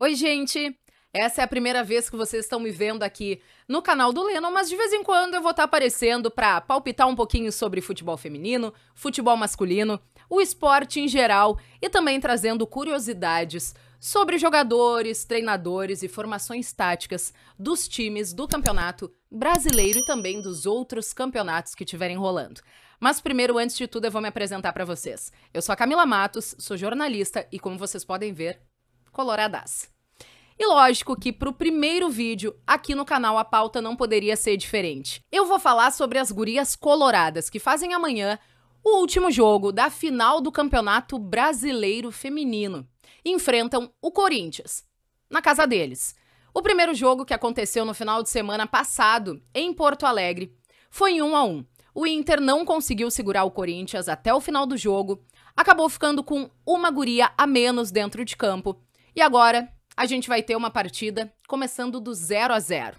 Oi, gente! Essa é a primeira vez que vocês estão me vendo aqui no canal do Leno, mas de vez em quando eu vou estar tá aparecendo para palpitar um pouquinho sobre futebol feminino, futebol masculino, o esporte em geral e também trazendo curiosidades sobre jogadores, treinadores e formações táticas dos times do campeonato brasileiro e também dos outros campeonatos que estiverem rolando. Mas primeiro, antes de tudo, eu vou me apresentar para vocês. Eu sou a Camila Matos, sou jornalista e, como vocês podem ver, coloradaça. E lógico que pro primeiro vídeo, aqui no canal a pauta não poderia ser diferente. Eu vou falar sobre as gurias coloradas que fazem amanhã o último jogo da final do Campeonato Brasileiro Feminino. Enfrentam o Corinthians, na casa deles. O primeiro jogo que aconteceu no final de semana passado, em Porto Alegre, foi 1 a 1. O Inter não conseguiu segurar o Corinthians até o final do jogo, acabou ficando com uma guria a menos dentro de campo e agora a gente vai ter uma partida começando do 0 a 0.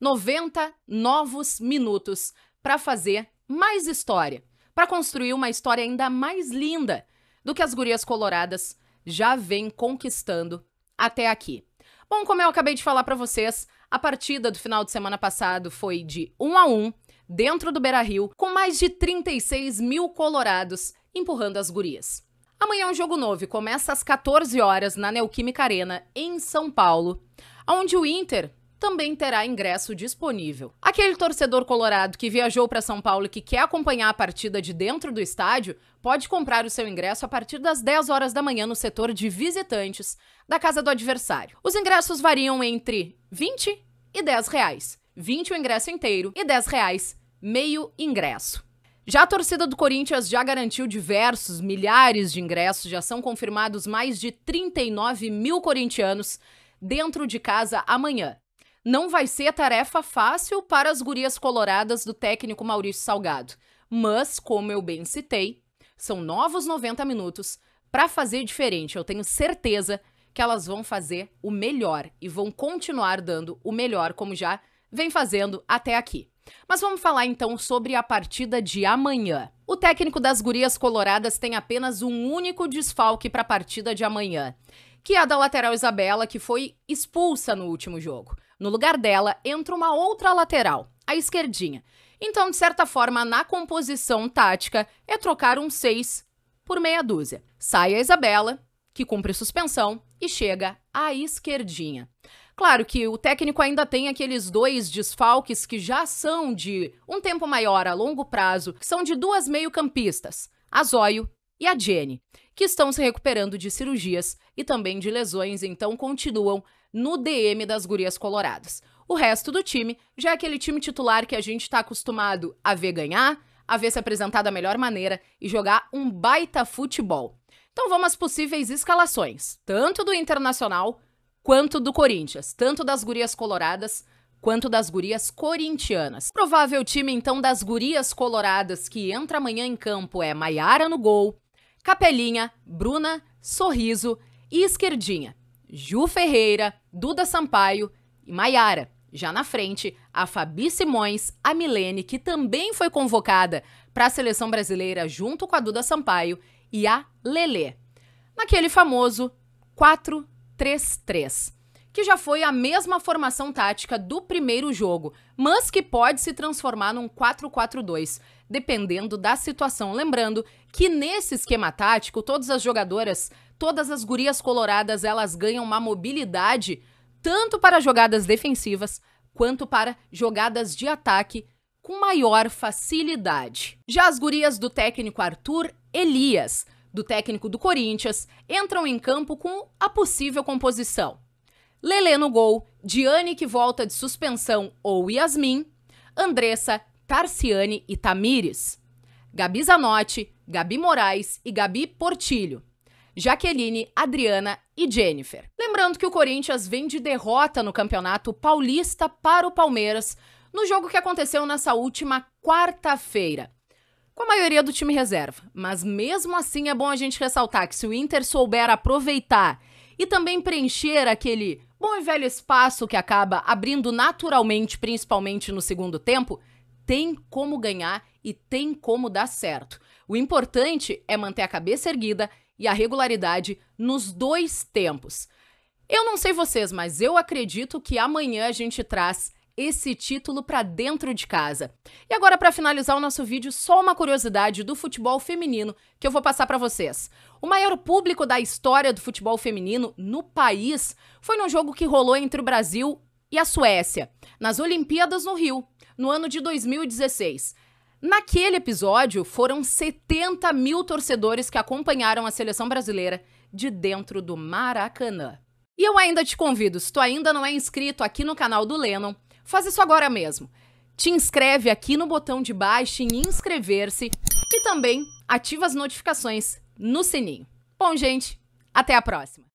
90 novos minutos para fazer mais história, para construir uma história ainda mais linda do que as gurias coloradas já vêm conquistando até aqui. Bom, como eu acabei de falar para vocês, a partida do final de semana passado foi de 1 a 1 dentro do Beira-Rio, com mais de 36 mil colorados empurrando as gurias. Amanhã é um jogo novo começa às 14 horas na Neoquímica Arena, em São Paulo, onde o Inter também terá ingresso disponível. Aquele torcedor colorado que viajou para São Paulo e que quer acompanhar a partida de dentro do estádio pode comprar o seu ingresso a partir das 10 horas da manhã no setor de visitantes da casa do adversário. Os ingressos variam entre 20 e 10 reais. 20 o ingresso inteiro e 10 reais meio ingresso. Já a torcida do Corinthians já garantiu diversos milhares de ingressos, já são confirmados mais de 39 mil corintianos dentro de casa amanhã. Não vai ser tarefa fácil para as gurias coloradas do técnico Maurício Salgado, mas, como eu bem citei, são novos 90 minutos para fazer diferente. Eu tenho certeza que elas vão fazer o melhor e vão continuar dando o melhor, como já vem fazendo até aqui. Mas vamos falar então sobre a partida de amanhã. O técnico das Gurias Coloradas tem apenas um único desfalque para a partida de amanhã, que é a da lateral Isabela, que foi expulsa no último jogo. No lugar dela entra uma outra lateral, a esquerdinha. Então, de certa forma, na composição tática, é trocar um 6 por meia dúzia. Sai a Isabela, que cumpre suspensão, e chega a esquerdinha. Claro que o técnico ainda tem aqueles dois desfalques que já são de um tempo maior a longo prazo, que são de duas meio-campistas, a Zóio e a Jenny, que estão se recuperando de cirurgias e também de lesões, então continuam no DM das Gurias Coloradas. O resto do time já é aquele time titular que a gente está acostumado a ver ganhar, a ver se apresentar da melhor maneira e jogar um baita futebol. Então vamos às possíveis escalações, tanto do Internacional quanto do Corinthians, tanto das gurias coloradas quanto das gurias corintianas. Provável time então das gurias coloradas que entra amanhã em campo é Maiara no gol, Capelinha, Bruna, Sorriso e Esquerdinha. Ju Ferreira, Duda Sampaio e Maiara. Já na frente, a Fabi Simões, a Milene, que também foi convocada para a seleção brasileira junto com a Duda Sampaio, e a Lelê. Naquele famoso 4 4-3-3, que já foi a mesma formação tática do primeiro jogo, mas que pode se transformar num 4-4-2, dependendo da situação. Lembrando que nesse esquema tático, todas as jogadoras, todas as gurias coloradas, elas ganham uma mobilidade tanto para jogadas defensivas quanto para jogadas de ataque com maior facilidade. Já as gurias do técnico Arthur Elias do técnico do Corinthians, entram em campo com a possível composição. Lele no gol, Diane que volta de suspensão ou Yasmin, Andressa, Tarciane e Tamires. Gabi Zanotti, Gabi Moraes e Gabi Portilho. Jaqueline, Adriana e Jennifer. Lembrando que o Corinthians vem de derrota no Campeonato Paulista para o Palmeiras no jogo que aconteceu nessa última quarta-feira com a maioria do time reserva. Mas mesmo assim é bom a gente ressaltar que se o Inter souber aproveitar e também preencher aquele bom e velho espaço que acaba abrindo naturalmente, principalmente no segundo tempo, tem como ganhar e tem como dar certo. O importante é manter a cabeça erguida e a regularidade nos dois tempos. Eu não sei vocês, mas eu acredito que amanhã a gente traz esse título para dentro de casa. E agora, para finalizar o nosso vídeo, só uma curiosidade do futebol feminino que eu vou passar para vocês. O maior público da história do futebol feminino no país foi num jogo que rolou entre o Brasil e a Suécia, nas Olimpíadas no Rio, no ano de 2016. Naquele episódio, foram 70 mil torcedores que acompanharam a seleção brasileira de dentro do Maracanã. E eu ainda te convido, se tu ainda não é inscrito aqui no canal do Lennon, Faz isso agora mesmo. Te inscreve aqui no botão de baixo em inscrever-se e também ativa as notificações no sininho. Bom, gente, até a próxima!